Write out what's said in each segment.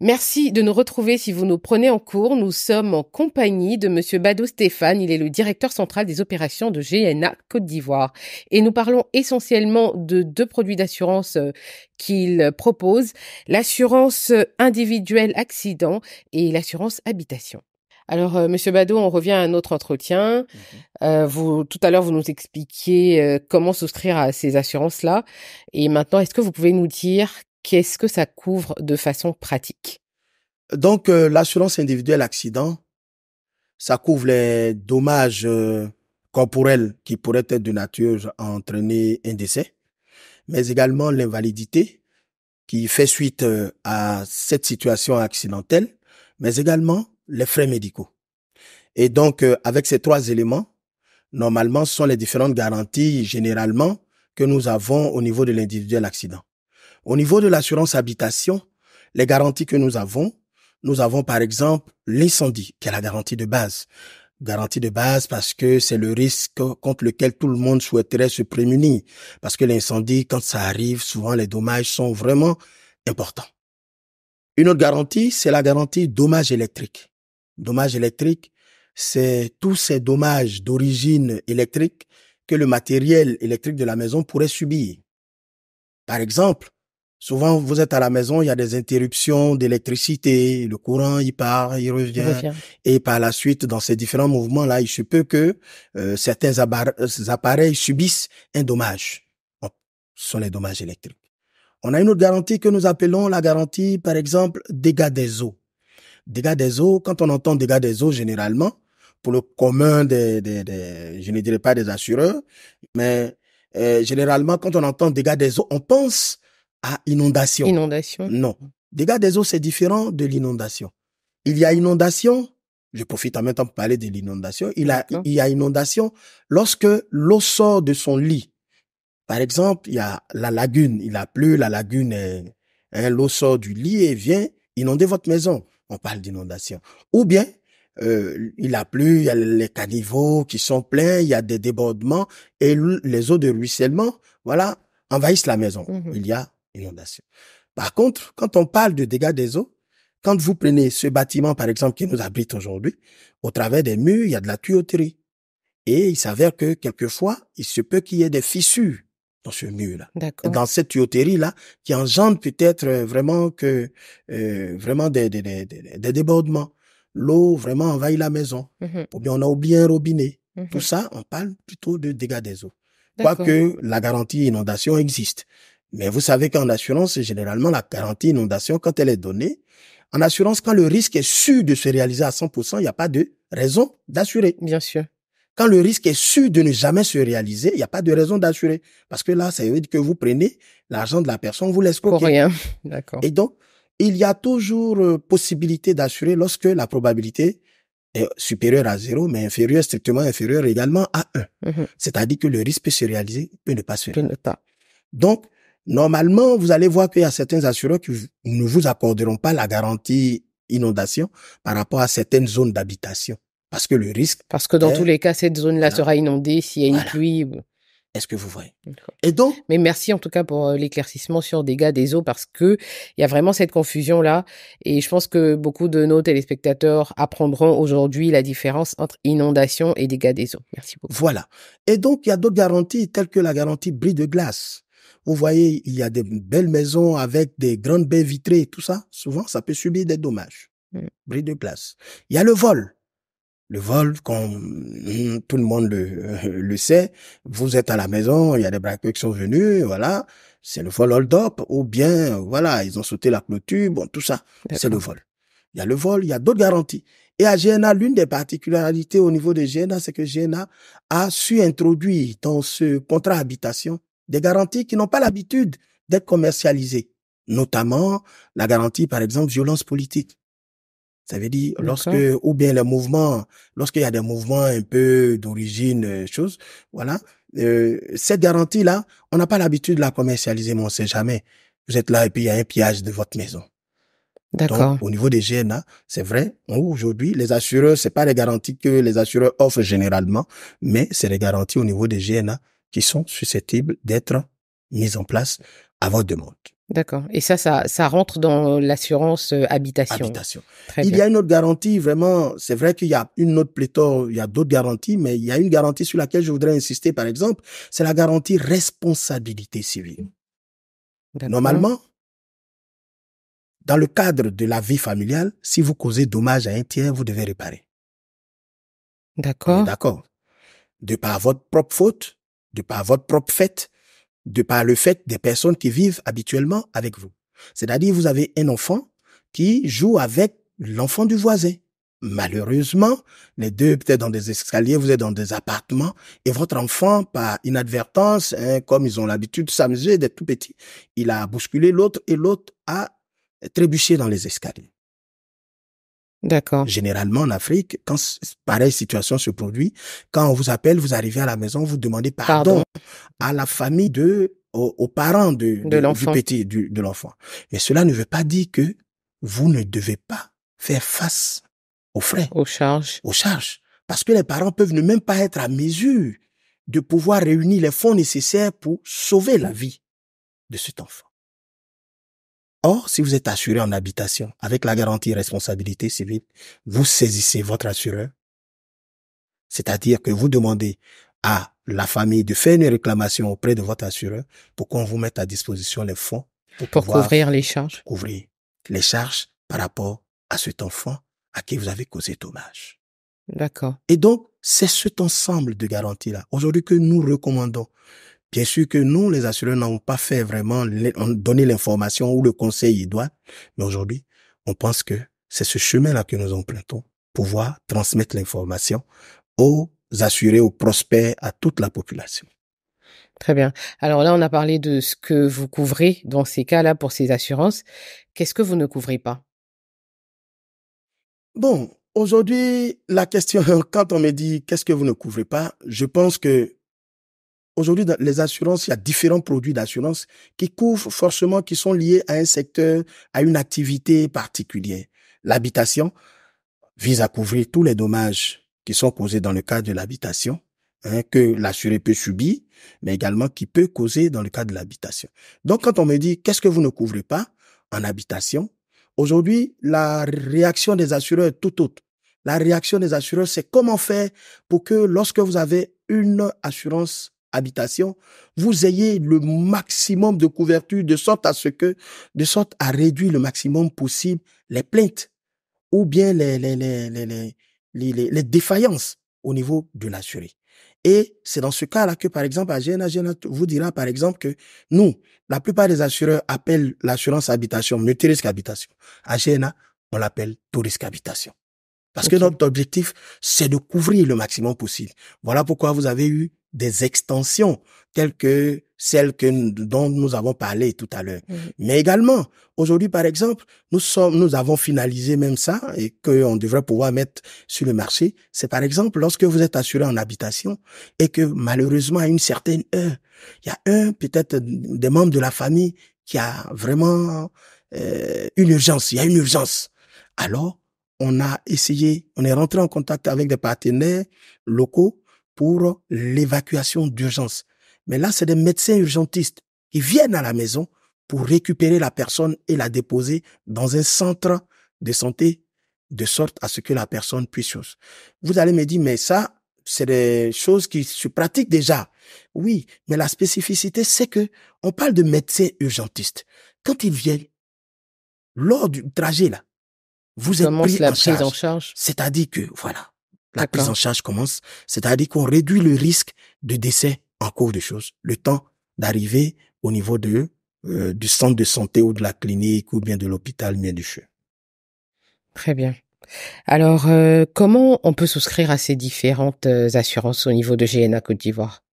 Merci de nous retrouver si vous nous prenez en cours. Nous sommes en compagnie de Monsieur Bado Stéphane. Il est le directeur central des opérations de GNA Côte d'Ivoire. Et nous parlons essentiellement de deux produits d'assurance euh, qu'il propose. L'assurance individuelle accident et l'assurance habitation. Alors, euh, Monsieur Bado, on revient à notre entretien. Mm-hmm. Euh, vous, tout à l'heure, vous nous expliquiez comment souscrire à ces assurances-là. Et maintenant, est-ce que vous pouvez nous dire qu'est-ce que ça couvre de façon pratique Donc, euh, l'assurance individuelle accident, ça couvre les dommages euh, corporels qui pourraient être de nature à entraîner un décès, mais également l'invalidité qui fait suite euh, à cette situation accidentelle, mais également les frais médicaux. Et donc, avec ces trois éléments, normalement, ce sont les différentes garanties généralement que nous avons au niveau de l'individuel accident. Au niveau de l'assurance habitation, les garanties que nous avons, nous avons par exemple l'incendie, qui est la garantie de base. Garantie de base parce que c'est le risque contre lequel tout le monde souhaiterait se prémunir. Parce que l'incendie, quand ça arrive, souvent les dommages sont vraiment importants. Une autre garantie, c'est la garantie dommage électrique. Dommage électrique, c'est tous ces dommages d'origine électrique que le matériel électrique de la maison pourrait subir. Par exemple, Souvent, vous êtes à la maison, il y a des interruptions d'électricité, le courant, il part, il revient. Et par la suite, dans ces différents mouvements-là, il se peut que euh, certains euh, appareils subissent un dommage. ce sont les dommages électriques. On a une autre garantie que nous appelons la garantie, par exemple, dégâts des eaux. Dégâts des eaux, quand on entend dégâts des eaux, généralement, pour le commun des, je ne dirais pas des assureurs, mais euh, généralement, quand on entend dégâts des eaux, on pense inondation. Inondation. Non. Dégâts des eaux, c'est différent de l'inondation. Il y a inondation, je profite en même temps pour parler de l'inondation. Il, a, il y a inondation lorsque l'eau sort de son lit. Par exemple, il y a la lagune, il a plu, la lagune, eh, hein, l'eau sort du lit et vient inonder votre maison. On parle d'inondation. Ou bien, euh, il a plu, il y a les caniveaux qui sont pleins, il y a des débordements et les eaux de ruissellement, voilà, envahissent la maison. Mm-hmm. Il y a inondation. Par contre, quand on parle de dégâts des eaux, quand vous prenez ce bâtiment, par exemple, qui nous abrite aujourd'hui, au travers des murs, il y a de la tuyauterie. Et il s'avère que quelquefois, il se peut qu'il y ait des fissures dans ce mur-là, dans cette tuyauterie-là, qui engendre peut-être euh, vraiment que euh, vraiment des, des, des, des débordements. L'eau vraiment envahit la maison. Mmh Ou bien on a oublié un robinet. Mmh Tout ça, on parle plutôt de dégâts des eaux. Quoique la garantie inondation existe. Mais vous savez qu'en assurance, généralement, la garantie inondation, quand elle est donnée, en assurance, quand le risque est sûr de se réaliser à 100%, il n'y a pas de raison d'assurer. Bien sûr. Quand le risque est sûr de ne jamais se réaliser, il n'y a pas de raison d'assurer. Parce que là, ça veut dire que vous prenez l'argent de la personne, vous laissez Pour rien. D'accord. Et donc, il y a toujours euh, possibilité d'assurer lorsque la probabilité est supérieure à zéro, mais inférieure, strictement inférieure également à 1. Mhm. C'est-à-dire que le risque peut se réaliser, peut ne pas se réaliser. Donc, Normalement, vous allez voir qu'il y a certains assureurs qui ne vous accorderont pas la garantie inondation par rapport à certaines zones d'habitation. Parce que le risque. Parce que dans tous les cas, cette zone-là sera inondée s'il y a une pluie. Est-ce que vous voyez Et donc Mais merci en tout cas pour euh, l'éclaircissement sur dégâts des eaux parce que il y a vraiment cette confusion là et je pense que beaucoup de nos téléspectateurs apprendront aujourd'hui la différence entre inondation et dégâts des eaux. Merci beaucoup. Voilà. Et donc il y a d'autres garanties telles que la garantie bris de glace. Vous voyez, il y a des belles maisons avec des grandes baies vitrées, tout ça. Souvent, ça peut subir des dommages. Mm. Bris de place. Il y a le vol. Le vol, comme tout le monde le, le sait, vous êtes à la maison, il y a des braqueurs qui sont venus, voilà. C'est le vol hold-up, ou bien, voilà, ils ont sauté la clôture, bon, tout ça, c'est le vol. Il y a le vol, il y a d'autres garanties. Et à GNA, l'une des particularités au niveau de GNA, c'est que GNA a su introduire dans ce contrat habitation des garanties qui n'ont pas l'habitude d'être commercialisées, notamment la garantie, par exemple, violence politique. Ça veut dire lorsque ou bien les mouvements, lorsqu'il y a des mouvements un peu d'origine, euh, chose, voilà, euh, cette garantie là, on n'a pas l'habitude de la commercialiser, mais on sait jamais. Vous êtes là et puis il y a un pillage de votre maison. D'accord. Au niveau des GNA, c'est vrai. Aujourd'hui, les assureurs, c'est pas les garanties que les assureurs offrent généralement, mais c'est les garanties au niveau des GNA qui sont susceptibles d'être mises en place à votre demande. D'accord. Et ça, ça, rentre dans l'assurance euh, habitation. Habitation. il y a une autre garantie, vraiment. C'est vrai qu'il y a une autre pléthore, il y a d'autres garanties, mais il y a une garantie sur laquelle je voudrais insister, par exemple, c'est la garantie responsabilité civile. Normalement, dans le cadre de la vie familiale, si vous causez dommage à un tiers, vous devez réparer. D'accord. D'accord. De par votre propre faute, de par votre propre fait, de par le fait des personnes qui vivent habituellement avec vous. C'est-à-dire, vous avez un enfant qui joue avec l'enfant du voisin. Malheureusement, les deux, peut-être dans des escaliers, vous êtes dans des appartements, et votre enfant, par inadvertance, hein, comme ils ont l'habitude de s'amuser d'être tout petit, il a bousculé l'autre et l'autre a trébuché dans les escaliers. D'accord. Généralement en Afrique, quand pareille situation se produit, quand on vous appelle, vous arrivez à la maison, vous demandez pardon, à la famille de, aux, parents de, du petit, de l'enfant. Et cela ne veut pas dire que vous ne devez pas faire face aux frais, aux charges, aux charges, parce que les parents peuvent ne même pas être à mesure de pouvoir réunir les fonds nécessaires pour sauver la vie de cet enfant. Or, si vous êtes assuré en habitation avec la garantie responsabilité civile, vous saisissez votre assureur. C'est-à-dire que vous demandez à la famille de faire une réclamation auprès de votre assureur pour qu'on vous mette à disposition les fonds pour, couvrir les charges. Couvrir les charges par rapport à cet enfant à qui vous avez causé dommage. D'accord. Et donc, c'est cet ensemble de garanties-là, aujourd'hui, que nous recommandons Bien sûr que nous, les assureurs, n'avons pas fait vraiment donner l'information ou le conseil doit. mais aujourd'hui, on pense que c'est ce chemin-là que nous empruntons, pouvoir transmettre l'information aux assurés, aux prospects, à toute la population. Très bien. Alors là, on a parlé de ce que vous couvrez dans ces cas-là pour ces assurances. Qu'est-ce que vous ne couvrez pas Bon, aujourd'hui, la question, quand on me dit qu'est-ce que vous ne couvrez pas, je pense que Aujourd'hui, les assurances, il y a différents produits d'assurance qui couvrent forcément, qui sont liés à un secteur, à une activité particulière. L'habitation vise à couvrir tous les dommages qui sont causés dans le cadre de l'habitation, hein, que l'assuré peut subir, mais également qui peut causer dans le cadre de l'habitation. Donc, quand on me dit, qu'est-ce que vous ne couvrez pas en habitation? Aujourd'hui, la réaction des assureurs est tout autre. La réaction des assureurs, c'est comment faire pour que lorsque vous avez une assurance habitation, vous ayez le maximum de couverture de sorte à ce que, de sorte à réduire le maximum possible les plaintes ou bien les, les, les, défaillances au niveau de l'assuré. Et c'est dans ce cas-là que, par exemple, AGNA, vous dira, par exemple, que nous, la plupart des assureurs appellent l'assurance habitation multi-risque habitation. AGNA, on l'appelle tourisque habitation. Parce que notre objectif, c'est de couvrir le maximum possible. Voilà pourquoi vous avez eu des extensions telles que celles que, dont nous avons parlé tout à l'heure. Mhm. Mais également, aujourd'hui, par exemple, nous sommes, nous avons finalisé même ça et qu'on devrait pouvoir mettre sur le marché. C'est par exemple lorsque vous êtes assuré en habitation et que malheureusement, à une certaine heure, il y a un, peut-être des membres de la famille qui a vraiment euh, une urgence. Il y a une urgence. Alors, on a essayé, on est rentré en contact avec des partenaires locaux pour l'évacuation d'urgence. Mais là, c'est des médecins urgentistes qui viennent à la maison pour récupérer la personne et la déposer dans un centre de santé de sorte à ce que la personne puisse. Vous allez me dire, mais ça, c'est des choses qui se pratiquent déjà. Oui, mais la spécificité, c'est que on parle de médecins urgentistes. Quand ils viennent, lors du trajet, là, vous êtes pris en charge. C'est-à-dire que, voilà, la prise en charge commence. C'est-à-dire qu'on réduit le risque de décès en cours de choses. Le temps d'arriver au niveau de, euh, du centre de santé ou de la clinique ou bien de l'hôpital, bien du Très bien. Alors, euh, comment on peut souscrire à ces différentes euh, assurances au niveau de GNA Côte d'Ivoire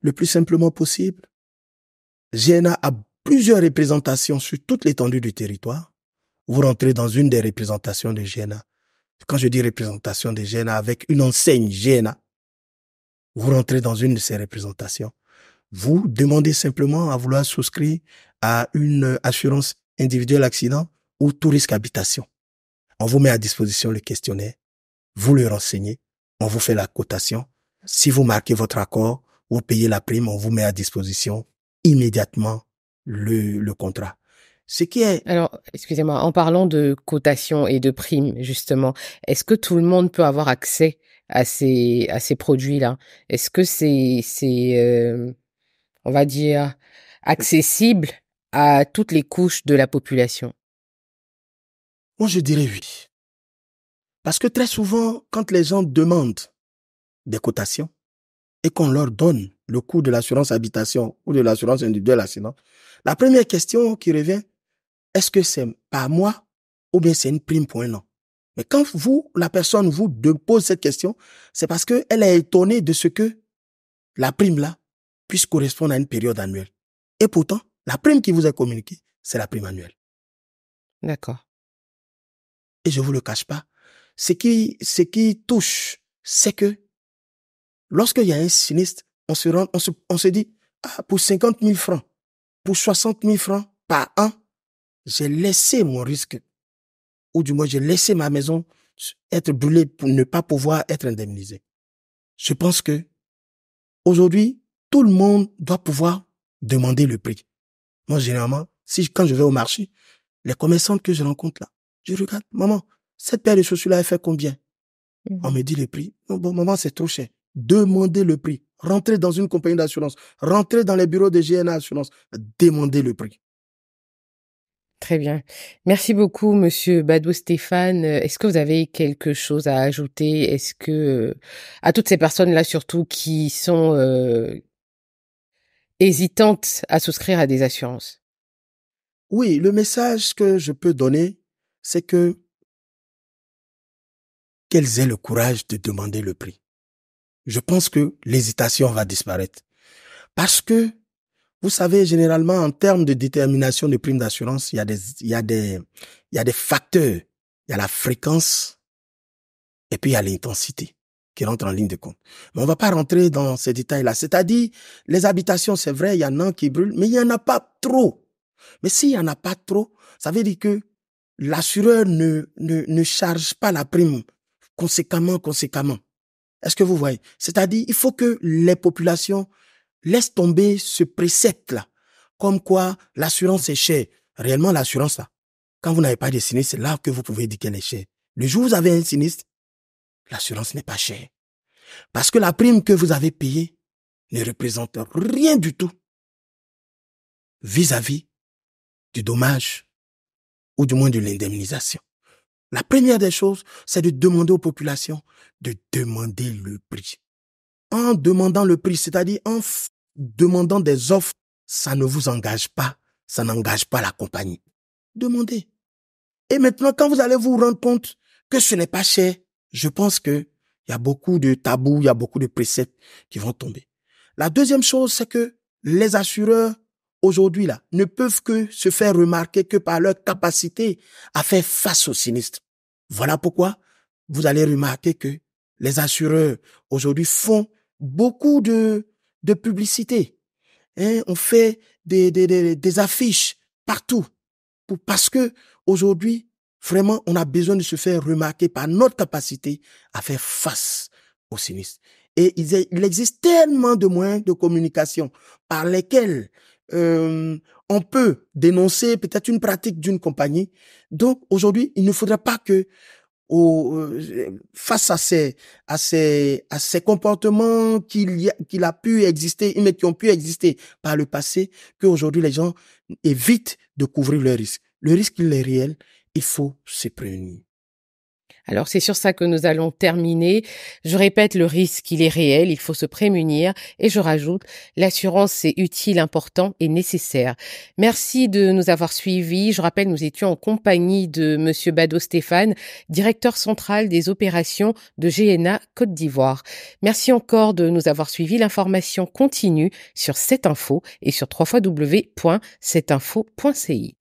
Le plus simplement possible. GNA a plusieurs représentations sur toute l'étendue du territoire. Vous rentrez dans une des représentations de GNA. Quand je dis représentation des GNA avec une enseigne GNA, hein, vous rentrez dans une de ces représentations. Vous demandez simplement à vouloir souscrire à une assurance individuelle accident ou tout risque habitation. On vous met à disposition le questionnaire, vous le renseignez, on vous fait la cotation. Si vous marquez votre accord, vous payez la prime, on vous met à disposition immédiatement le contrat. Alors, excusez-moi, en parlant de cotation et de primes, justement, est-ce que tout le monde peut avoir accès à ces, à ces produits-là Est-ce que c'est, c'est euh, on va dire, accessible à toutes les couches de la population Moi, je dirais oui. Parce que très souvent, quand les gens demandent des cotations et qu'on leur donne le coût de l'assurance habitation ou de l'assurance individuelle, sinon, la première question qui revient, est-ce que c'est par mois ou bien c'est une prime pour un an Mais quand vous, la personne vous pose cette question, c'est parce qu'elle est étonnée de ce que la prime là puisse correspondre à une période annuelle. Et pourtant, la prime qui vous est communiquée, c'est la prime annuelle. D'accord. Et je ne vous le cache pas. Ce qui, ce qui touche, c'est que lorsqu'il y a un sinistre, on se, rend, on se, on se dit, ah, pour 50 000 francs, pour 60 000 francs par an, j'ai laissé mon risque, ou du moins j'ai laissé ma maison être brûlée pour ne pas pouvoir être indemnisé. Je pense que aujourd'hui, tout le monde doit pouvoir demander le prix. Moi, généralement, quand je vais au marché, les commerçants que je rencontre là, je regarde, maman, cette paire de chaussures-là, elle fait combien On mmh. me dit le prix. bon, maman, c'est trop cher. Demandez le prix. Rentrez dans une compagnie d'assurance. Rentrez dans les bureaux de GNA Assurance. Demandez le prix. Très bien. Merci beaucoup, Monsieur Badou Stéphane. Est-ce que vous avez quelque chose à ajouter Est-ce que euh, à toutes ces personnes-là, surtout qui sont euh, hésitantes à souscrire à des assurances Oui, le message que je peux donner, c'est que qu'elles aient le courage de demander le prix. Je pense que l'hésitation va disparaître parce que vous savez, généralement, en termes de détermination de primes d'assurance, il y a des, il y a des, il y a des facteurs. Il y a la fréquence et puis il y a l'intensité qui rentre en ligne de compte. Mais on va pas rentrer dans ces détails-là. C'est-à-dire, les habitations, c'est vrai, il y en a qui brûlent, mais il y en a pas trop. Mais s'il y en a pas trop, ça veut dire que l'assureur ne, ne, ne charge pas la prime conséquemment, conséquemment. Est-ce que vous voyez? C'est-à-dire, il faut que les populations laisse tomber ce précepte-là, comme quoi l'assurance est chère. Réellement, l'assurance, là, quand vous n'avez pas de sinistre, c'est là que vous pouvez dire qu'elle est chère. Le jour où vous avez un sinistre, l'assurance n'est pas chère. Parce que la prime que vous avez payée ne représente rien du tout vis-à-vis -vis du dommage ou du moins de l'indemnisation. La première des choses, c'est de demander aux populations de demander le prix. En demandant le prix, c'est-à-dire en demandant des offres, ça ne vous engage pas, ça n'engage pas la compagnie. Demandez. Et maintenant, quand vous allez vous rendre compte que ce n'est pas cher, je pense que il y a beaucoup de tabous, il y a beaucoup de préceptes qui vont tomber. La deuxième chose, c'est que les assureurs aujourd'hui là ne peuvent que se faire remarquer que par leur capacité à faire face aux sinistres. Voilà pourquoi vous allez remarquer que les assureurs aujourd'hui font beaucoup de de publicité. Hein, on fait des, des, des, affiches partout pour, parce que aujourd'hui, vraiment, on a besoin de se faire remarquer par notre capacité à faire face au sinistres. Et il, existe tellement de moyens de communication par lesquels euh, on peut dénoncer peut-être une pratique d'une compagnie. Donc aujourd'hui, il ne faudrait pas que euh, face à ces, à ces, à ces comportements qu'il a, qu'il a pu exister, mais qui ont pu exister par le passé, aujourd'hui les gens évitent de couvrir le risque. Le risque, il est réel. Il faut se prévenir. Alors c'est sur ça que nous allons terminer. Je répète, le risque, il est réel, il faut se prémunir. Et je rajoute, l'assurance c'est utile, important et nécessaire. Merci de nous avoir suivis. Je rappelle, nous étions en compagnie de Monsieur Bado Stéphane, directeur central des opérations de GNA Côte d'Ivoire. Merci encore de nous avoir suivis. L'information continue sur cette info et sur www.cetinfo.ci.